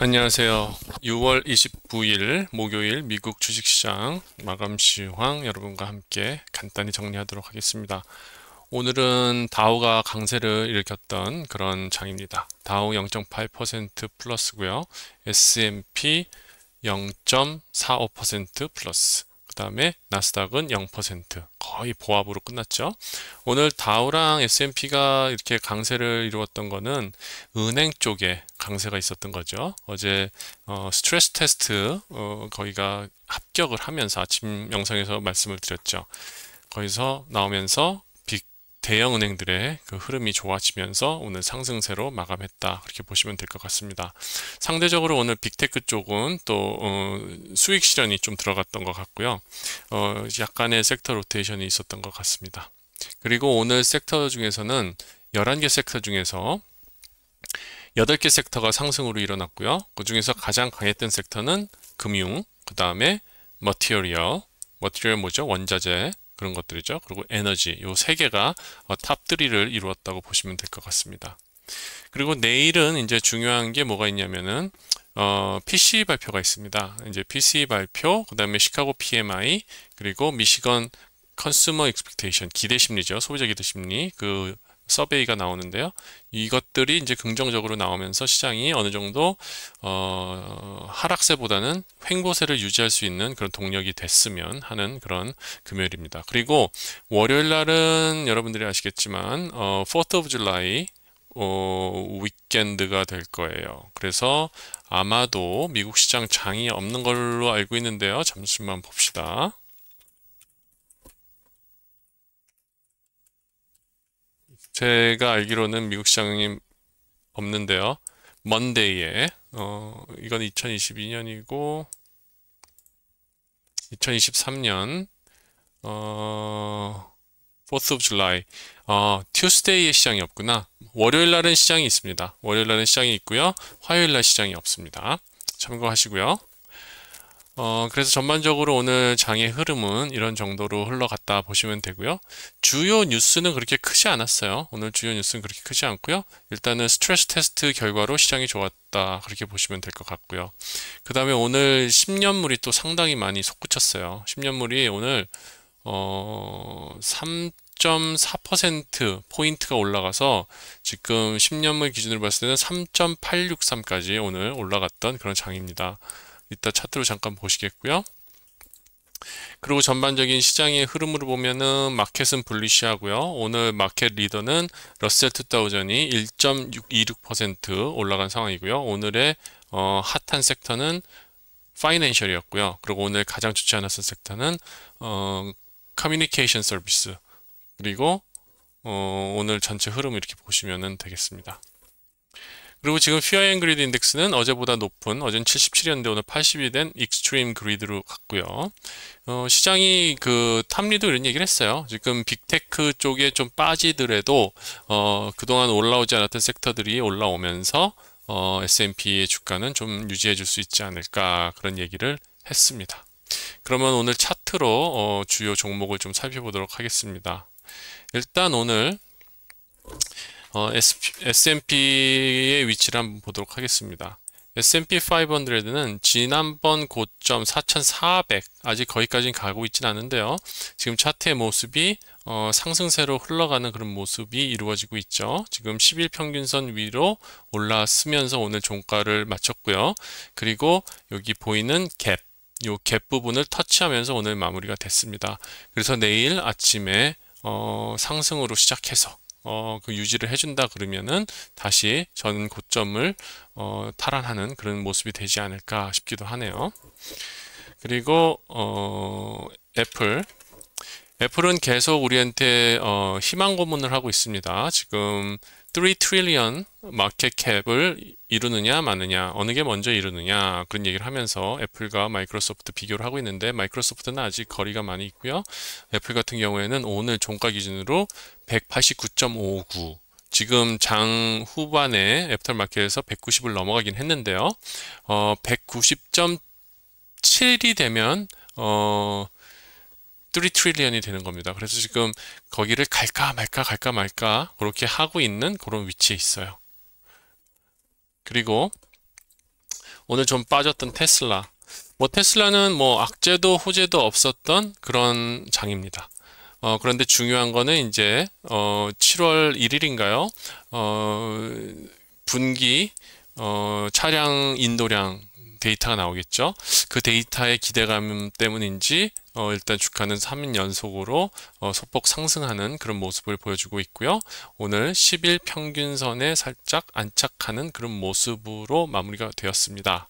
안녕하세요. 6월 29일 목요일 미국 주식시장 마감 시황 여러분과 함께 간단히 정리하도록 하겠습니다. 오늘은 다우가 강세를 일으켰던 그런 장입니다. 다우 0.8% 플러스고요. S&P 0.45% 플러스 그 다음에 나스닥은 0% 거의 보합으로 끝났죠. 오늘 다우랑 S&P가 이렇게 강세를 이루었던 거는 은행 쪽에 강세가 있었던 거죠. 어제 어, 스트레스 테스트 어, 거기가 합격을 하면서 아침 영상에서 말씀을 드렸죠. 거기서 나오면서 대형 은행들의 그 흐름이 좋아지면서 오늘 상승세로 마감했다 그렇게 보시면 될 것 같습니다. 상대적으로 오늘 빅테크 쪽은 또 어, 수익 실현이 좀 들어갔던 것 같고요. 어, 약간의 섹터 로테이션이 있었던 것 같습니다. 그리고 오늘 섹터 중에서는 11개 섹터 중에서 8개 섹터가 상승으로 일어났고요. 그 중에서 가장 강했던 섹터는 금융, 그 다음에 머티리얼, 어 머티리얼 어 뭐죠? 원자재, 그런 것들이죠. 그리고 에너지 요 세 개가 어, 탑3를 이루었다고 보시면 될 것 같습니다. 그리고 내일은 이제 중요한 게 뭐가 있냐면은 어, p c 발표가 있습니다. 이제 p c 발표, 그 다음에 시카고 PMI, 그리고 미시건 컨슈머 익스펙테이션 기대 심리죠. 소비자 기대 심리 그 서베이가 나오는데요. 이것들이 이제 긍정적으로 나오면서 시장이 어느 정도 어, 하락세보다는 횡보세를 유지할 수 있는 그런 동력이 됐으면 하는 그런 금요일입니다. 그리고 월요일 날은 여러분들이 아시겠지만 어, 4th of July 어, 위켄드가 될 거예요. 그래서 아마도 미국 시장 장이 없는 걸로 알고 있는데요. 잠시만 봅시다. 제가 알기로는 미국 시장이 없는데요. 먼데이에 어, 이건 2022년이고 2023년 어, 4th of j u 어, 튜스데이에 시장이 없구나. 월요일 날은 시장이 있습니다. 월요일 날은 시장이 있고요. 화요일 날 시장이 없습니다. 참고하시고요. 어, 그래서 전반적으로 오늘 장의 흐름은 이런 정도로 흘러갔다 보시면 되고요. 주요 뉴스는 그렇게 크지 않았어요. 오늘 주요 뉴스는 그렇게 크지 않고요. 일단은 스트레스 테스트 결과로 시장이 좋았다 그렇게 보시면 될 것 같고요. 그 다음에 오늘 10년물이 또 상당히 많이 솟구쳤어요. 10년물이 오늘 어, 3 3.4% 포인트가 올라가서 지금 10년물 기준으로 봤을 때는 3.863까지 오늘 올라갔던 그런 장입니다. 이따 차트로 잠깐 보시겠고요. 그리고 전반적인 시장의 흐름으로 보면은 마켓은 불리시하고요. 오늘 마켓 리더는 러셀 2000이 1 2 6 올라간 상황이고요. 오늘의 어, 핫한 섹터는 파이낸셜이었고요. 그리고 오늘 가장 좋지 않았던 섹터는 어, 커뮤니케이션 서비스 그리고 어, 오늘 전체 흐름 이렇게 보시면 되겠습니다. 그리고 지금 Fear and Greed 인덱스는 어제보다 높은 어젠 77이었는데 오늘 80이 된 Extreme Greed로 갔고요. 어, 시장이 그 탐리도 이런 얘기를 했어요. 지금 빅테크 쪽에 좀 빠지더라도 어, 그동안 올라오지 않았던 섹터들이 올라오면서 어, S&P의 주가는 좀 유지해 줄 수 있지 않을까 그런 얘기를 했습니다. 그러면 오늘 차트로 어, 주요 종목을 좀 살펴보도록 하겠습니다. 일단 오늘 어, S&P의 위치를 한번 보도록 하겠습니다. S&P 500는 지난번 고점 4,400 아직 거기까지는 가고 있지는 않은데요. 지금 차트의 모습이 어, 상승세로 흘러가는 그런 모습이 이루어지고 있죠. 지금 10일 평균선 위로 올라서면서 오늘 종가를 마쳤고요. 그리고 여기 보이는 갭, 요갭 부분을 터치하면서 오늘 마무리가 됐습니다. 그래서 내일 아침에 어, 상승으로 시작해서 어, 그 유지를 해준다 그러면은 다시 전 고점을 어, 탈환하는 그런 모습이 되지 않을까 싶기도 하네요. 그리고 어, 애플 애플은 계속 우리한테 어, 희망 고문을 하고 있습니다. 지금 3 trillion 마켓 캡을 이루느냐 마느냐 어느 게 먼저 이루느냐 그런 얘기를 하면서 애플과 마이크로소프트 비교를 하고 있는데 마이크로소프트는 아직 거리가 많이 있고요. 애플 같은 경우에는 오늘 종가 기준으로 189.59 지금 장 후반에 애플마켓에서 190을 넘어가긴 했는데요. 어, 190.7이 되면 어, 트리 트릴리언이 되는 겁니다. 그래서 지금 거기를 갈까 말까 갈까 말까 그렇게 하고 있는 그런 위치에 있어요. 그리고 오늘 좀 빠졌던 테슬라. 뭐 테슬라는 뭐 악재도 호재도 없었던 그런 장입니다. 어, 그런데 중요한 거는 이제 어, 7월 1일인가요? 어, 분기 어, 차량 인도량 데이터가 나오겠죠. 그 데이터의 기대감 때문인지 어, 일단 주가는 3인 연속으로 어, 소폭 상승하는 그런 모습을 보여주고 있고요. 오늘 10일 평균선에 살짝 안착하는 그런 모습으로 마무리가 되었습니다.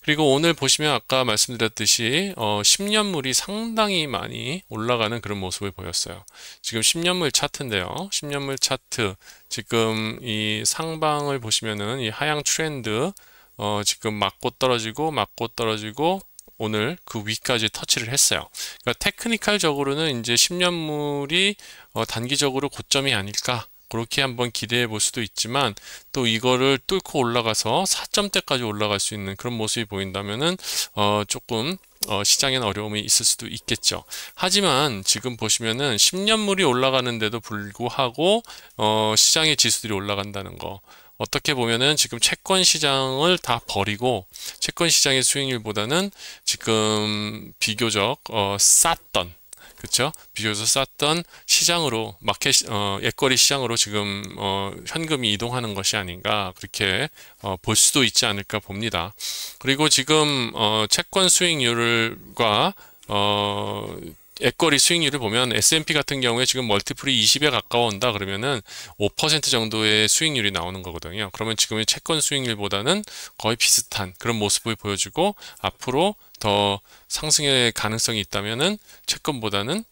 그리고 오늘 보시면 아까 말씀드렸듯이 어, 10년물이 상당히 많이 올라가는 그런 모습을 보였어요. 지금 10년물 차트인데요. 10년물 차트 지금 이 상방을 보시면은 이 하향 트렌드 어, 지금 맞고 떨어지고 맞고 떨어지고 오늘 그 위까지 터치를 했어요. 그러니까 테크니컬적으로는 이제 10년물이 어, 단기적으로 고점이 아닐까 그렇게 한번 기대해 볼 수도 있지만 또 이거를 뚫고 올라가서 4점대까지 올라갈 수 있는 그런 모습이 보인다면은 어 조금 어시장에는 어려움이 있을 수도 있겠죠. 하지만 지금 보시면은 10년물이 올라가는데도 불구하고 어 시장의 지수들이 올라간다는 거 어떻게 보면은 지금 채권 시장을 다 버리고 채권 시장의 수익률보다는 지금 비교적 어, 쌌던 그렇죠? 비교적 쌌던 시장으로 마켓 어, 예거리 시장으로 지금 어, 현금이 이동하는 것이 아닌가 그렇게 어, 볼 수도 있지 않을까 봅니다. 그리고 지금 어, 채권 수익률과 어, 액거리 수익률을 보면 S&P 같은 경우에 지금 멀티플이 20에 가까운다 그러면은 5% 정도의 수익률이 나오는 거거든요. 그러면 지금의 채권 수익률보다는 거의 비슷한 그런 모습을 보여주고 앞으로 더 상승의 가능성이 있다면은 채권보다는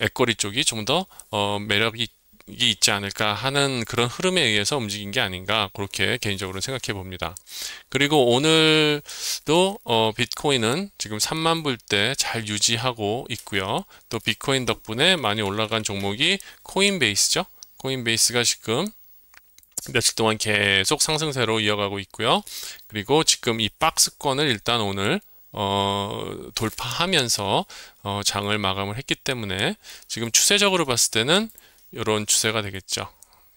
액거리 쪽이 좀더 어, 매력이 이게 있지 않을까 하는 그런 흐름에 의해서 움직인 게 아닌가 그렇게 개인적으로 생각해 봅니다. 그리고 오늘도 어, 비트코인은 지금 3만 불대 잘 유지하고 있고요. 또 비트코인 덕분에 많이 올라간 종목이 코인베이스죠. 코인베이스가 지금 며칠 동안 계속 상승세로 이어가고 있고요. 그리고 지금 이 박스권을 일단 오늘 어, 돌파하면서 어, 장을 마감을 했기 때문에 지금 추세적으로 봤을 때는 이런 추세가 되겠죠.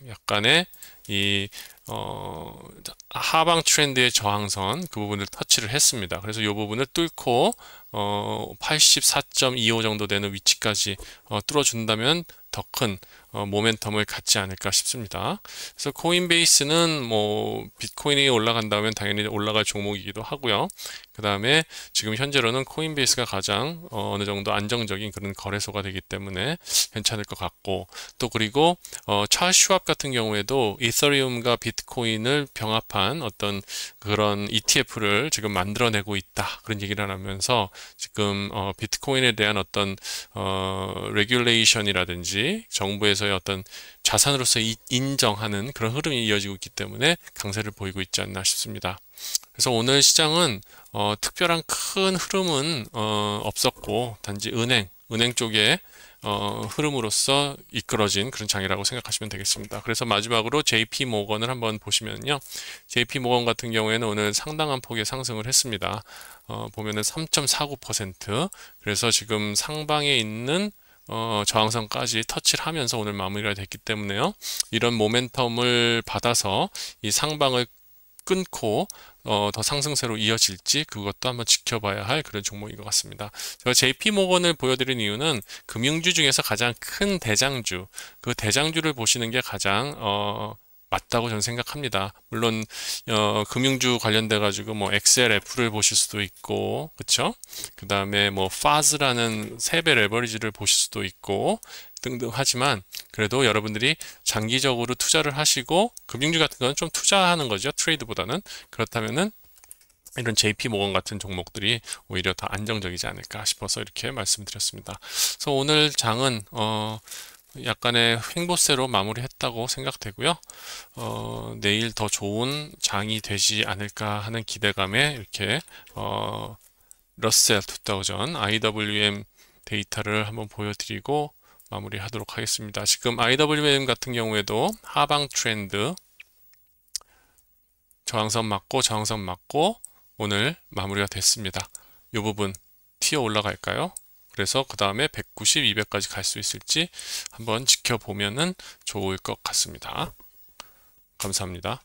약간의 이 어, 하방 트렌드의 저항선 그 부분을 터치를 했습니다. 그래서 이 부분을 뚫고 어, 84.25 정도 되는 위치까지 어, 뚫어준다면 더큰 어, 모멘텀을 갖지 않을까 싶습니다. 그래서 코인베이스는 뭐 비트코인이 올라간다면 당연히 올라갈 종목이기도 하고요. 그 다음에 지금 현재로는 코인베이스가 가장 어, 느 정도 안정적인 그런 거래소가 되기 때문에 괜찮을 것 같고 또 그리고 어, 차슈압 같은 경우에도 이더리움과 비트코인을 병합한 어떤 그런 ETF를 지금 만들어내고 있다 그런 얘기를 하면서 지금 어, 비트코인에 대한 어떤 어, 레귤레이션이라든지 정부에서의 어떤 자산으로서 인정하는 그런 흐름이 이어지고 있기 때문에 강세를 보이고 있지 않나 싶습니다. 그래서 오늘 시장은 어, 특별한 큰 흐름은 어, 없었고 단지 은행, 은행 쪽에 어, 흐름으로써 이끌어진 그런 장이라고 생각하시면 되겠습니다. 그래서 마지막으로 JP 모건을 한번 보시면요. JP 모건 같은 경우에는 오늘 상당한 폭의 상승을 했습니다. 어, 보면은 3.49% 그래서 지금 상방에 있는 어, 저항선까지 터치를 하면서 오늘 마무리가 됐기 때문에요. 이런 모멘텀을 받아서 이 상방을 끊고 어, 더 상승세로 이어질지 그것도 한번 지켜봐야 할 그런 종목인 것 같습니다. 제가 JP 모건을 보여드린 이유는 금융주 중에서 가장 큰 대장주, 그 대장주를 보시는 게 가장 어, 맞다고 저는 생각합니다. 물론 어, 금융주 관련돼 가지고 뭐 엑셀 F를 보실 수도 있고 그렇죠? 그 다음에 뭐 파즈라는 세배 레버리지를 보실 수도 있고 등등 하지만 그래도 여러분들이 장기적으로 투자를 하시고 금융주 같은 거는 좀 투자하는 거죠 트레이드보다는 그렇다면은 이런 JP 모건 같은 종목들이 오히려 더 안정적이지 않을까 싶어서 이렇게 말씀드렸습니다. 그래서 오늘 장은 어. 약간의 횡보세로 마무리했다고 생각되고요. 어, 내일 더 좋은 장이 되지 않을까 하는 기대감에 이렇게 어, 러셀 2000 IWM 데이터를 한번 보여드리고 마무리하도록 하겠습니다. 지금 IWM 같은 경우에도 하방 트렌드 저항선 맞고 저항선 맞고 오늘 마무리가 됐습니다. 이 부분 튀어 올라갈까요? 그래서 그 다음에 190, 200까지 갈 수 있을지 한번 지켜보면 좋을 것 같습니다. 감사합니다.